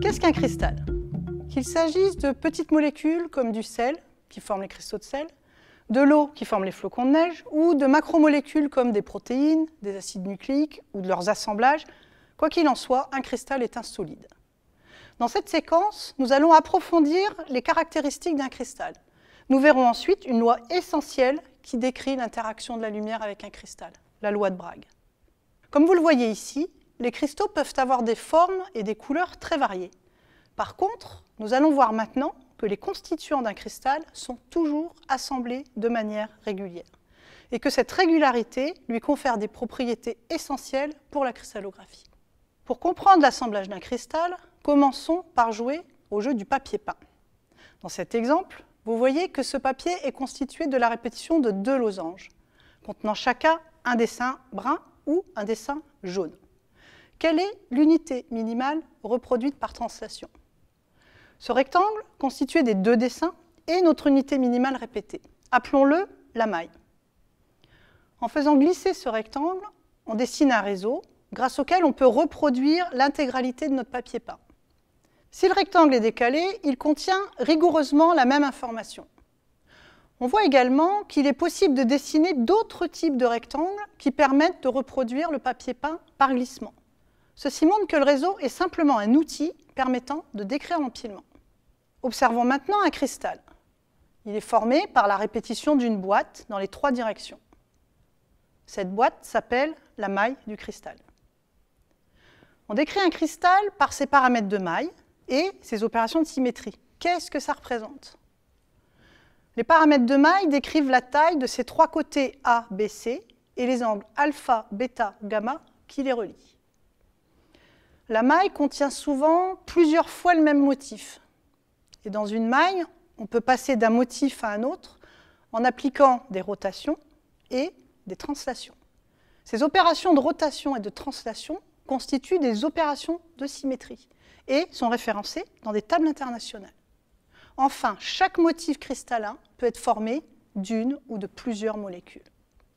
Qu'est-ce qu'un cristal Qu'il s'agisse de petites molécules comme du sel, qui forment les cristaux de sel, de l'eau qui forme les flocons de neige, ou de macromolécules comme des protéines, des acides nucléiques ou de leurs assemblages. Quoi qu'il en soit, un cristal est un solide. Dans cette séquence, nous allons approfondir les caractéristiques d'un cristal, nous verrons ensuite une loi essentielle qui décrit l'interaction de la lumière avec un cristal, la loi de Bragg. Comme vous le voyez ici, les cristaux peuvent avoir des formes et des couleurs très variées. Par contre, nous allons voir maintenant que les constituants d'un cristal sont toujours assemblés de manière régulière et que cette régularité lui confère des propriétés essentielles pour la cristallographie. Pour comprendre l'assemblage d'un cristal, commençons par jouer au jeu du papier peint. Dans cet exemple, vous voyez que ce papier est constitué de la répétition de deux losanges, contenant chacun un dessin brun ou un dessin jaune. Quelle est l'unité minimale reproduite par translation Ce rectangle, constitué des deux dessins, est notre unité minimale répétée. Appelons-le la maille. En faisant glisser ce rectangle, on dessine un réseau grâce auquel on peut reproduire l'intégralité de notre papier peint. Si le rectangle est décalé, il contient rigoureusement la même information. On voit également qu'il est possible de dessiner d'autres types de rectangles qui permettent de reproduire le papier peint par glissement. Ceci montre que le réseau est simplement un outil permettant de décrire l'empilement. Observons maintenant un cristal. Il est formé par la répétition d'une boîte dans les trois directions. Cette boîte s'appelle la maille du cristal. On décrit un cristal par ses paramètres de maille, et ces opérations de symétrie. Qu'est-ce que ça représente Les paramètres de maille décrivent la taille de ces trois côtés A, B, C et les angles alpha, bêta, gamma qui les relient. La maille contient souvent plusieurs fois le même motif. Et dans une maille, on peut passer d'un motif à un autre en appliquant des rotations et des translations. Ces opérations de rotation et de translation constituent des opérations de symétrie et sont référencés dans des tables internationales. Enfin, chaque motif cristallin peut être formé d'une ou de plusieurs molécules.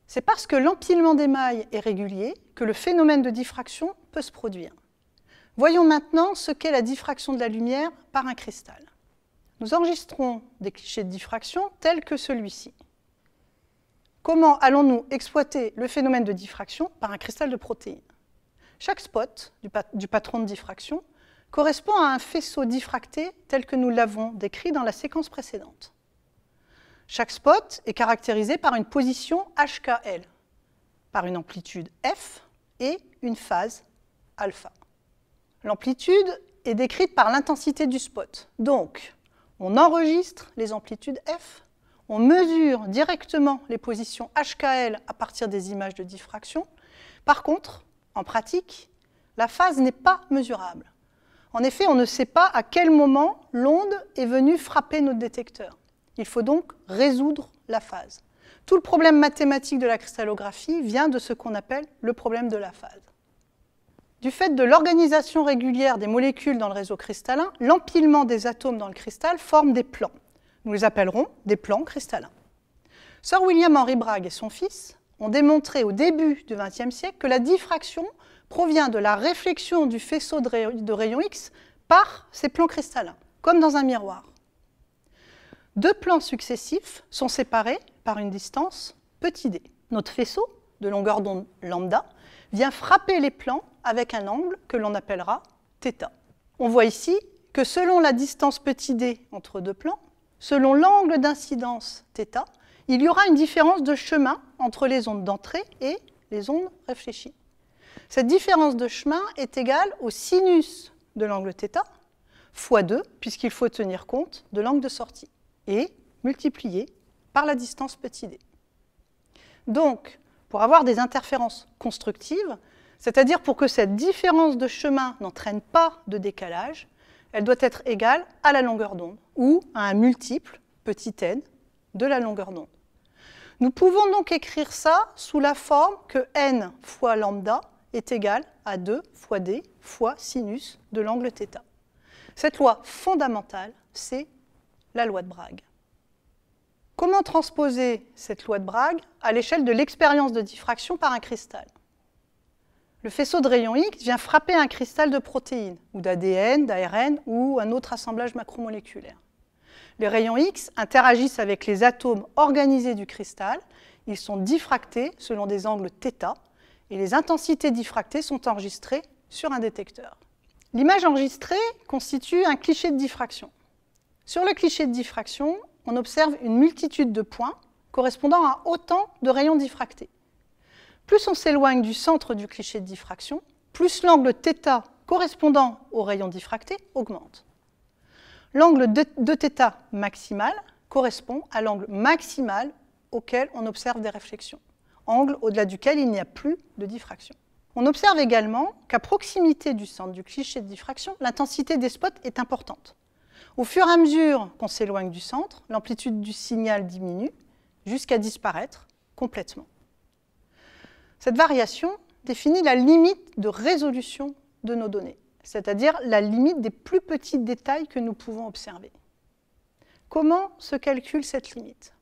C'est parce que l'empilement des mailles est régulier que le phénomène de diffraction peut se produire. Voyons maintenant ce qu'est la diffraction de la lumière par un cristal. Nous enregistrons des clichés de diffraction tels que celui-ci. Comment allons-nous exploiter le phénomène de diffraction par un cristal de protéines Chaque spot du, du patron de diffraction correspond à un faisceau diffracté tel que nous l'avons décrit dans la séquence précédente. Chaque spot est caractérisé par une position HKL, par une amplitude F et une phase alpha. L'amplitude est décrite par l'intensité du spot. Donc, on enregistre les amplitudes F, on mesure directement les positions HKL à partir des images de diffraction. Par contre, en pratique, la phase n'est pas mesurable. En effet, on ne sait pas à quel moment l'onde est venue frapper notre détecteur. Il faut donc résoudre la phase. Tout le problème mathématique de la cristallographie vient de ce qu'on appelle le problème de la phase. Du fait de l'organisation régulière des molécules dans le réseau cristallin, l'empilement des atomes dans le cristal forme des plans. Nous les appellerons des plans cristallins. Sir William Henry Bragg et son fils ont démontré au début du XXe siècle que la diffraction provient de la réflexion du faisceau de rayons X par ces plans cristallins, comme dans un miroir. Deux plans successifs sont séparés par une distance petit d. Notre faisceau, de longueur d'onde lambda, vient frapper les plans avec un angle que l'on appellera θ. On voit ici que selon la distance petit d entre deux plans, selon l'angle d'incidence θ, il y aura une différence de chemin entre les ondes d'entrée et les ondes réfléchies. Cette différence de chemin est égale au sinus de l'angle θ fois 2, puisqu'il faut tenir compte de l'angle de sortie, et multiplié par la distance petit d. Donc, pour avoir des interférences constructives, c'est-à-dire pour que cette différence de chemin n'entraîne pas de décalage, elle doit être égale à la longueur d'onde, ou à un multiple, petit n, de la longueur d'onde. Nous pouvons donc écrire ça sous la forme que n fois lambda est égal à 2 fois d fois sinus de l'angle θ. Cette loi fondamentale, c'est la loi de Bragg. Comment transposer cette loi de Bragg à l'échelle de l'expérience de diffraction par un cristal Le faisceau de rayon X vient frapper un cristal de protéines, ou d'ADN, d'ARN, ou un autre assemblage macromoléculaire. Les rayons X interagissent avec les atomes organisés du cristal, ils sont diffractés selon des angles θ, et les intensités diffractées sont enregistrées sur un détecteur. L'image enregistrée constitue un cliché de diffraction. Sur le cliché de diffraction, on observe une multitude de points correspondant à autant de rayons diffractés. Plus on s'éloigne du centre du cliché de diffraction, plus l'angle θ correspondant au rayon diffracté augmente. L'angle de, θ maximal correspond à l'angle maximal auquel on observe des réflexions angle au-delà duquel il n'y a plus de diffraction. On observe également qu'à proximité du centre du cliché de diffraction, l'intensité des spots est importante. Au fur et à mesure qu'on s'éloigne du centre, l'amplitude du signal diminue jusqu'à disparaître complètement. Cette variation définit la limite de résolution de nos données, c'est-à-dire la limite des plus petits détails que nous pouvons observer. Comment se calcule cette limite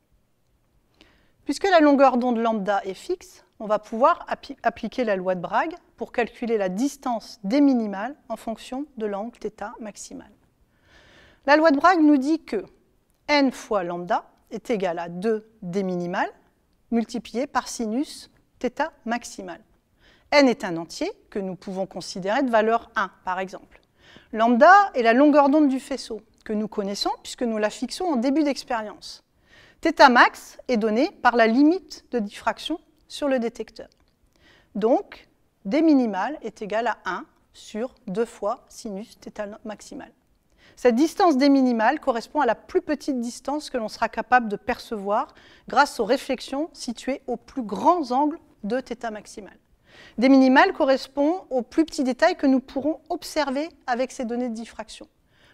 Puisque la longueur d'onde lambda est fixe, on va pouvoir appliquer la loi de Bragg pour calculer la distance des minimales en fonction de l'angle θ maximal. La loi de Bragg nous dit que n fois lambda est égal à 2 d minimales multiplié par sinus θ maximal. n est un entier que nous pouvons considérer de valeur 1, par exemple. Lambda est la longueur d'onde du faisceau, que nous connaissons puisque nous la fixons en début d'expérience θ max est donné par la limite de diffraction sur le détecteur. Donc, d minimal est égal à 1 sur 2 fois sinus θ maximal. Cette distance d minimal correspond à la plus petite distance que l'on sera capable de percevoir grâce aux réflexions situées aux plus grands angles de θ maximal. D minimal correspond aux plus petits détails que nous pourrons observer avec ces données de diffraction.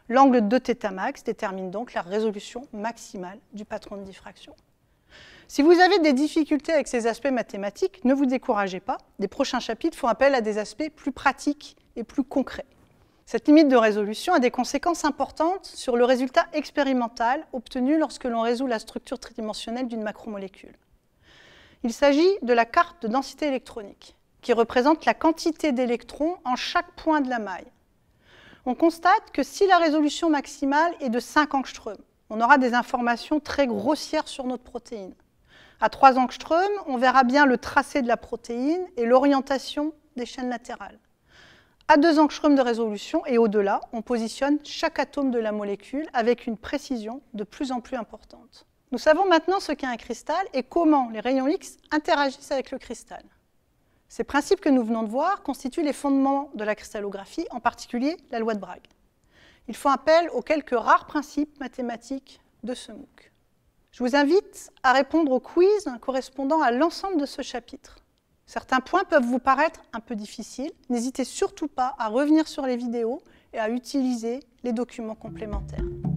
L'angle de θ max détermine donc la résolution maximale du patron de diffraction. Si vous avez des difficultés avec ces aspects mathématiques, ne vous découragez pas. Les prochains chapitres font appel à des aspects plus pratiques et plus concrets. Cette limite de résolution a des conséquences importantes sur le résultat expérimental obtenu lorsque l'on résout la structure tridimensionnelle d'une macromolécule. Il s'agit de la carte de densité électronique, qui représente la quantité d'électrons en chaque point de la maille, on constate que si la résolution maximale est de 5 angstroms, on aura des informations très grossières sur notre protéine. À 3 angstroms, on verra bien le tracé de la protéine et l'orientation des chaînes latérales. À 2 angstroms de résolution et au-delà, on positionne chaque atome de la molécule avec une précision de plus en plus importante. Nous savons maintenant ce qu'est un cristal et comment les rayons X interagissent avec le cristal. Ces principes que nous venons de voir constituent les fondements de la cristallographie, en particulier la loi de Bragg. Ils font appel aux quelques rares principes mathématiques de ce MOOC. Je vous invite à répondre au quiz correspondant à l'ensemble de ce chapitre. Certains points peuvent vous paraître un peu difficiles. N'hésitez surtout pas à revenir sur les vidéos et à utiliser les documents complémentaires.